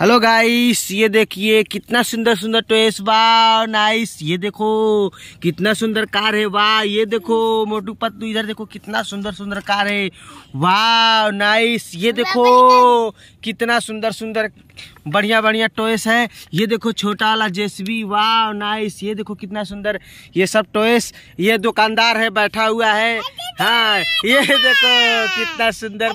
Hello guys ये देखिए कितना सुंदर सुंदर टॉयस वाह नाइस ये देखो कितना सुंदर कार है वाह ये देखो मोटू पत्तू इधर देखो कितना सुंदर सुंदर कार है वाह नाइस ये देखो कितना सुंदर सुंदर बढ़िया बढ़िया टॉयस है ये देखो छोटा वाला जेसबी वाह नाइस ये देखो कितना सुंदर ये सब टॉयस ये दुकानदार है बैठा हुआ है हाँ ये देखो कितना सुंदर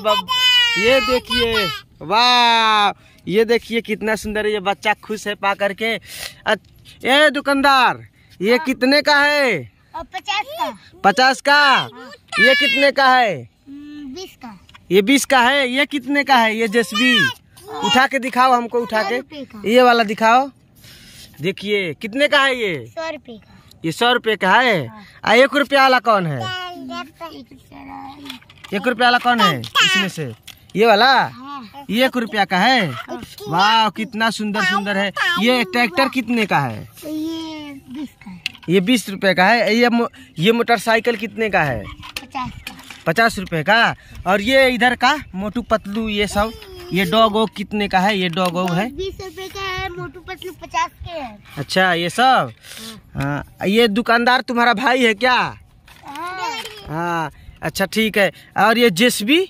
ये देखिए वाह ये देखिए कितना सुंदर है ये बच्चा खुश है पा करके ए दुकानदार ये हाँ। कितने का है पचास का पचास का ये कितने का है हम्म, बीस का ये बीस का है ये कितने का है ये जेसबी उठा के दिखाओ हमको उठा के ये वाला दिखाओ देखिए कितने का है ये सौ ये सौ रुपए का है हाँ। आ एक रुपया वाला कौन है एक रुपया वाला कौन है इसमें से ये वाला हाँ। ये एक रुपया का है वाह कितना सुंदर सुंदर है ये ट्रैक्टर कितने का है ये बीस रुपए का है ये मो, ये मोटरसाइकिल कितने का है पचास रुपए का और ये इधर का मोटू पतलू ये सब ये डॉग ओग कितने का है ये डॉग ओग है बीस रुपए का है मोटू पतलू पचास के है अच्छा ये सब हाँ ये दुकानदार तुम्हारा भाई है क्या हाँ, हाँ अच्छा ठीक है और ये जेसबी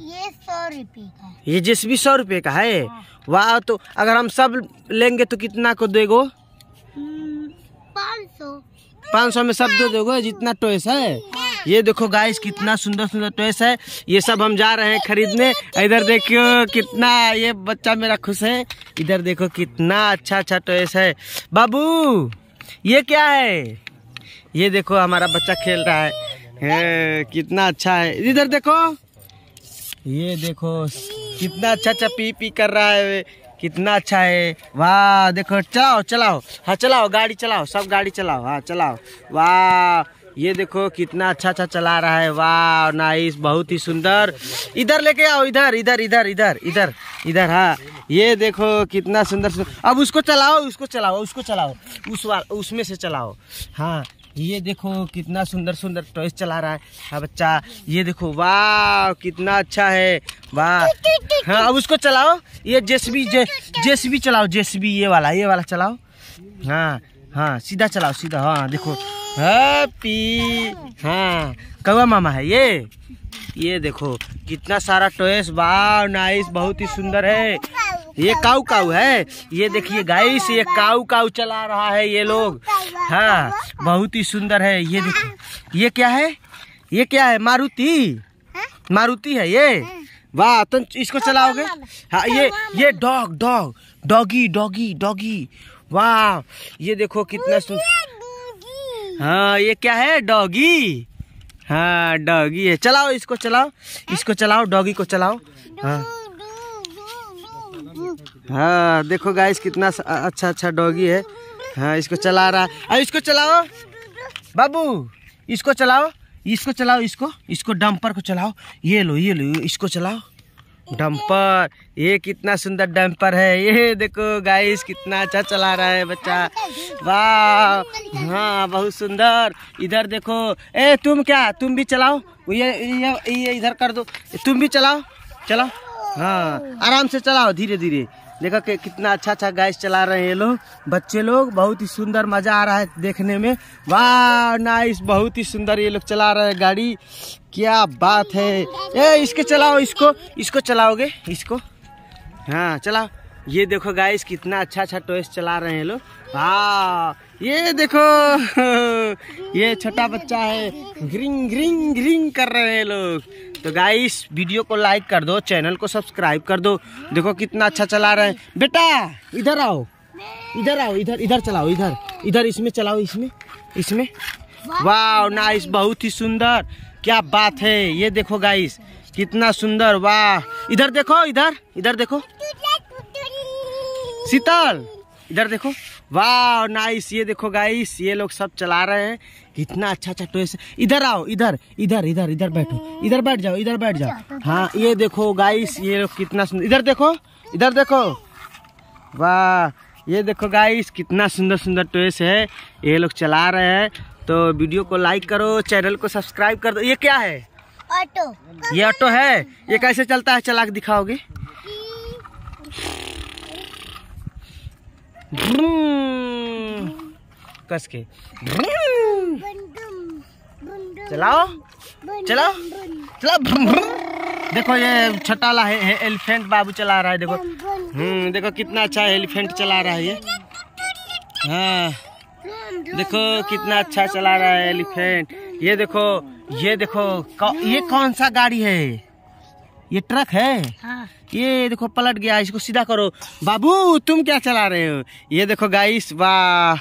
ये सौ रुपए का ये भी सौ रुपए का है हाँ। वाह तो अगर हम सब लेंगे तो कितना को देगो हम्म, पाँच सौ पाँच सौ में सब दे दोगे जितना टॉयस है हाँ। ये देखो गाइस कितना सुंदर सुंदर टॉयस है ये सब हम जा रहे हैं खरीदने इधर देखियो कितना ये बच्चा मेरा खुश है इधर देखो कितना अच्छा अच्छा टॉयस है बाबू ये क्या है ये देखो हमारा बच्चा खेल रहा है, है कितना अच्छा है इधर देखो ये देखो कितना अच्छा अच्छा पी पी कर रहा है कितना अच्छा है वाह देखो चलाओ चलाओ हाँ चलाओ गाड़ी चलाओ सब गाड़ी चलाओ हाँ चलाओ वाह ये देखो कितना अच्छा अच्छा चला रहा है वाह नाइस बहुत ही सुंदर इधर लेके आओ इधर इधर इधर इधर इधर इधर हाँ ये देखो कितना सुंदर सुंदर अब उसको चलाओ उसको चलाओ उसको चलाओ उस वाल उसमें से चलाओ हाँ ये देखो कितना सुंदर सुंदर टॉयस चला रहा है हाँ बच्चा ये देखो वाह कितना अच्छा है वाह हाँ अब उसको चलाओ ये जेसबी जे जेसबी चलाओ जेसबी ये वाला ये वाला चलाओ हाँ हाँ सीधा चलाओ सीधा हाँ देखो हैप्पी हाँ कौवा मामा है ये ये देखो कितना सारा टॉयस वाह नाइस बहुत ही सुंदर है ये काऊ काऊ है ये देखिए गाइस ये काऊ काऊ चला रहा है ये लोग हाँ बहुत ही सुंदर है ये देखिए ये क्या है ये क्या है मारुति मारुति है ये वाह तुम तो इसको चलाओगे हाँ ये ये dog dog doggy doggy doggy वाह ये देखो कितना सुंदर हाँ ये क्या है डॉगी हाँ डॉगी है चलाओ इसको चलाओ इसको चलाओ डॉगी को चलाओ हाँ हाँ देखो गाइस कितना अच्छा अच्छा डॉगी है हाँ इसको चला रहा है अरे इसको चलाओ बाबू इसको चलाओ इसको चलाओ इसको इसको डंपर को चलाओ ये लो ये लो इसको चलाओ डंपर ये कितना सुंदर डंपर है ये देखो गाइस कितना अच्छा चला रहा है बच्चा वाह हाँ बहुत सुंदर इधर देखो ए तुम क्या तुम भी चलाओ ये ये इधर कर दो तुम भी चलाओ चलाओ हाँ आराम से चलाओ धीरे धीरे देखा कि कितना अच्छा अच्छा गैस चला रहे हैं ये लोग बच्चे लोग बहुत ही सुंदर मजा आ रहा है देखने में वाह नाइस बहुत ही सुंदर ये लोग चला रहे हैं गाड़ी क्या बात है ए इसके चलाओ इसको इसको चलाओगे इसको हाँ चलाओ ये देखो गाइस कितना अच्छा अच्छा टॉयस चला रहे हैं लोग हाँ ये देखो ये छोटा बच्चा है ग्रिंग ग्रिंग ग्रिंग कर रहे हैं लोग तो गाइस वीडियो को लाइक कर दो चैनल को सब्सक्राइब कर दो देखो कितना अच्छा चला रहे हैं बेटा इधर आओ इधर आओ इधर इधर चलाओ इधर इधर इसमें चलाओ इसमें इसमें वाह नाइस बहुत ही सुंदर क्या बात है ये देखो गाइस कितना सुंदर वाह इधर देखो इधर इधर देखो शीतल इधर देखो वाह नाइस ये देखो गाइस ये लोग सब चला रहे हैं कितना अच्छा अच्छा टॉय इधर आओ इधर इधर इधर इधर बैठो इधर बैठ जाओ इधर बैठ जाओ हाँ ये देखो गाइस ये लोग कितना सुंदर इधर देखो इधर देखो वाह ये देखो गाइस कितना सुंदर सुंदर टॉयस है ये लोग चला रहे हैं तो वीडियो को लाइक करो चैनल को सब्सक्राइब कर दो ये क्या है ऑटो ये ऑटो है ये कैसे चलता है चला के दिखाओगे कस के चलाओ चलाओ चला देखो ये छोटा है, है एलिफेंट बाबू चला रहा है देखो हम्म देखो कितना अच्छा एलिफेंट चला रहा है ये हाँ देखो कितना अच्छा चला रहा है एलिफेंट ये देखो ये देखो ये कौन सा गाड़ी है ये ट्रक है हाँ। ये देखो पलट गया इसको सीधा करो बाबू तुम क्या चला रहे हो ये देखो गाइस वाह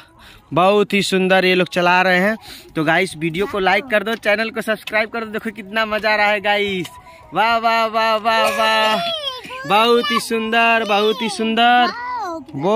बहुत ही सुंदर ये लोग चला रहे हैं तो गाइस वीडियो को लाइक हाँ। कर दो चैनल को सब्सक्राइब कर दो देखो कितना मजा आ रहा है गाइस वाह वाह वाह वाह वाह बहुत ही सुंदर बहुत ही सुंदर वो